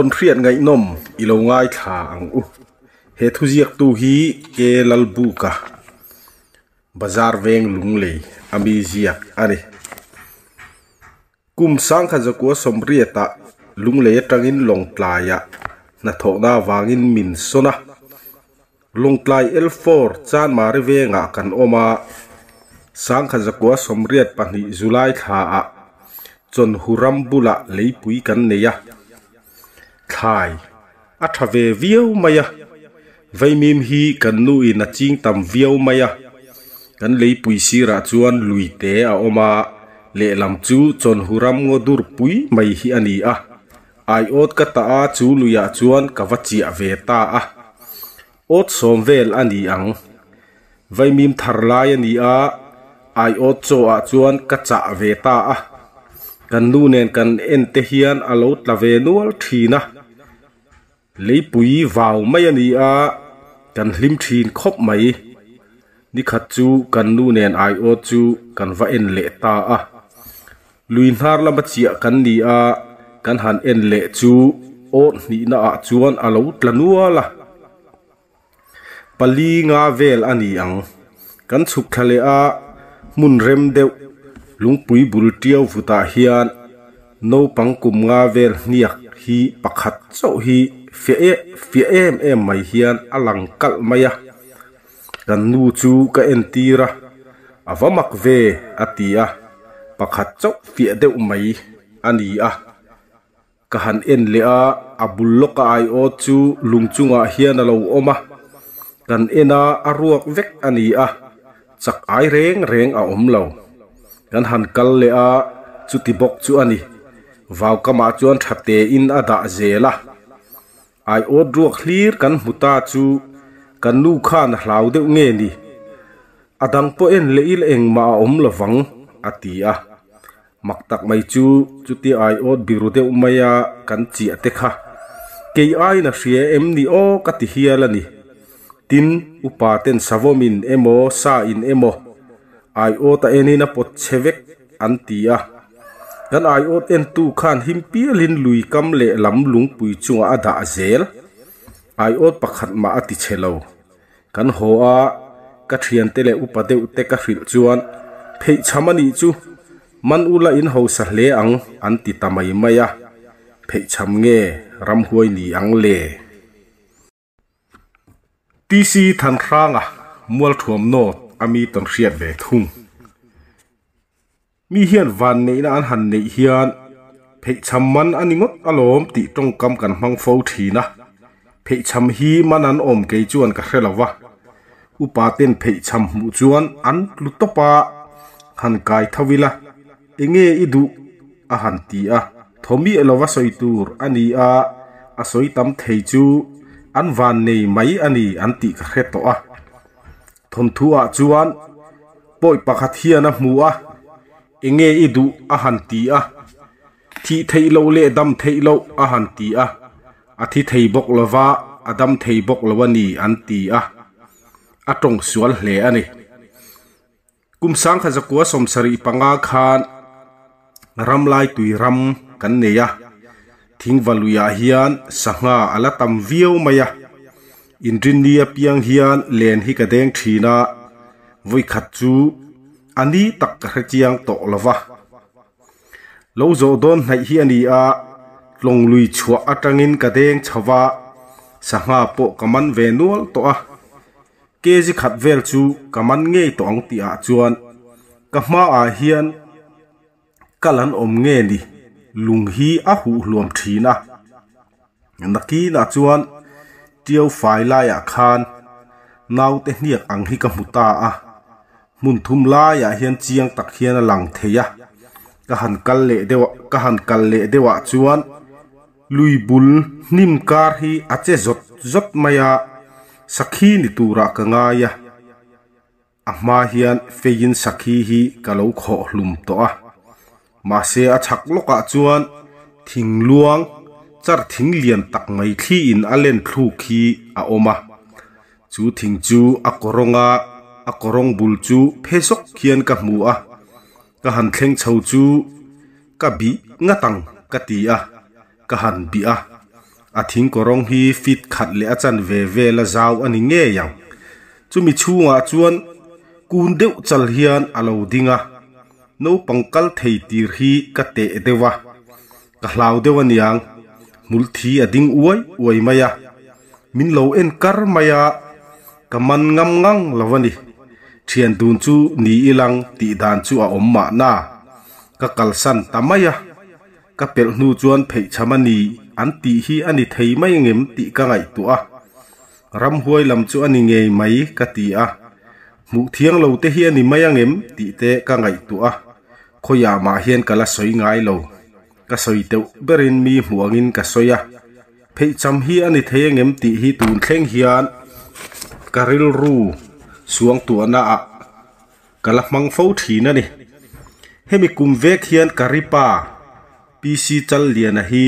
ton phiat ngai nom i lo ngai tha u he thu ziak tu hi ke lal bu ka bazar veng lung le ami ziak ani kum sang kha zakua somria ta lung le in long tlaya na na thona in min sona lung tlai l4 chan mari ve nga kan oma sang kha zakua somriat pani julai tha a chon huram bula leipui kan neya thai a tha ve viau mai a à. vei mim hi kan nu in a ching tam viau mai a à. kan lei pui sira chuan lui te a à oma le lam chu chon huram ngo dur pui mai hi ani a ai ot ka ta a chu luya chuan ka vachi a ve ta a ot som vel ani ang vei mim thar lai ani a ai ot cho a chuan ka cha ve ta a kan nu nen kan en te hian alo tla ve nual thina lấy bụi vào mấy anh ấy à cần lim chín khóc mày, ni khát chú cần nu nền ai ô chú cần vã en lệ ta à lùi nhar làm mất chia cần đi à cần hàn en lệ chú ô ni na à chuan à lâu là, nua là pali nga anh ani ang cần chụp thale à mun rem đeo lúng deuh lung pui bul tiau vuta hian no pangkum nga vel niak hi pakhat chau hi phía e fe em em hiền hian alang kal mai a kan nu chu ka en tira awamak ve atia pakhat phía fe deuh mai ani a ka han en le à, abul à. loka à, à ai o chu à hian alo à, kan ena aruak anh ani à, chắc ai rèn rèn à om lâu, kan han kal le à, chu ti bok chu ani vào kama chuan thate in à đã ada zela ai ot ruak hlir kan hmuta chu kan nu kha na hlau deuh nge ni adang po en il eng ma om lovang atia mặc tạc mày chú chú ti ai ốt bị rụt đeo mày à cắn chỉ kha cái ai nà xìa em ni ô cắt tì hia là ni tin upa tên savo emo sa in emo ai ô ta eni na pot chevek antia kan ai ot en tu khan him pialin lui kam le lam lung pui chunga ada zel ai ot pakhat ma ati chelo kan ho a ka thian te le upadeu te ka fil chuan phei chamani chu man ula in ho sa hle ang an ti tamai maya phei cham nge ram huai ni ang le TC than ranga mual thuam no ami ton riat ve thung mi hian van nei na an han nei hian phei cham man ani ngot alom ti tong kam kan mang fo thina phei cham hi man an om ke chuan ka hrelawa upa ten phei cham mu chuan an lutopa han kai thawila enge idu a han ti a thomi elova soitur ani a a soitam thei chu an van nei mai ani an ti ka hre to a thon thu a chuan poi pakhat hian a mu a enge i du a han ti a thi thei lo le dam thei lo a han ti a a thi thei bok lova a dam thei bok lo ni an ti a a tong sual hle ani kum sang kha zakwa som sari panga khan ram lai tui ram kan ne ya thing valuya hian sanga ala tam viau maya indrinia piang hian len hi ka deng thina vui khat chu ani tak hre chiang to lova lo zo don nai hi ani a long lui chua atangin kadeng chawa sanga po kaman ve nual to a keji khat vel chu kaman nge tong ti a ah chuan kama a ah hian kalan om nge ni lung hi a hu hluam thina naki na chuan tiau fai lai a ah khan nau te hniak ang hi ka muta a mun thum laiah hian chiang tak hian a lang theih a ka han kal leh deuh ka han kal leh deuhah chuan luibul hnim kar hi a che zawt zawt mai a sakhi ni turah ka ngai a a hma hian fein sakhi hi ka lo khawh hlum tawh a mahse a chhak lawkah chuan thing luang char thing lian tak ngei thli in a len thlu khi a awm a chu thing chu a kawnga a korong bul chu phesok khian ka hmu a ka han thleng chho chu ka bi nga tang ka ti a ka han bi a a thing korong hi fit khat le a chan ve ve la zau ani nge yang chumi chunga chuan kun deuh chal hian alo dinga no pangkal thei tir hi ka te dewa ka hlau dewa niang mul thi a ding uai uai maya min lo en kar maya ka man ngam ngang lawani thiền dun chu ní ilang ti đàn chu a om ma na ka kalsan tamaya ka pel nu chuan phei ní an ti hi ani thấy mai ngem ti ka ngày tua, ram huai làm chu anh ngei mai ka ti a mu thiang lâu te hi ani mai angem ti te ngày tua, tu à khoya ma hian là soi ngay lâu, ka soi tiêu berin mi huangin soi soya phei chấm hi anh thấy ngem ti hi tun thleng hian karil ru xuống tua na a kalamang fo thi na ni hemi kum vek hian karipa pc chân liền a hi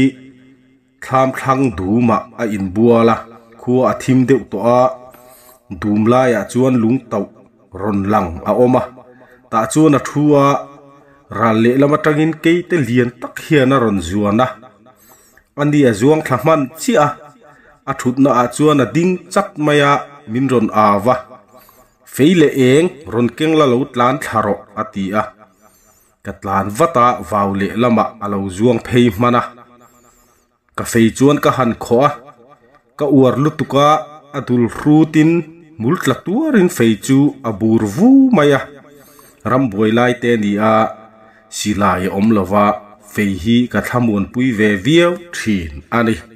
tham thăng đủ duma a in buala khu a thim đều to a dum lai a chuan lung tàu, ron lang a oma ta chuan a thua ra mặt trăng in ke te liền tắc hiền a ron juan zuana andi a zuang thlaman chi a a thut na a chuan à ding chat maya min ron à awa feile eng ron keng la lo tlan tharo atia ka tlan vata vaule lama alo zuang phei mana ka fei chuan ka han kho ka uar lụt lutuka adul rutin multla tuarin fei chu abur vu maya ramboi lai te ni a silai om lova fei hi ka thamun pui ve viau thin ani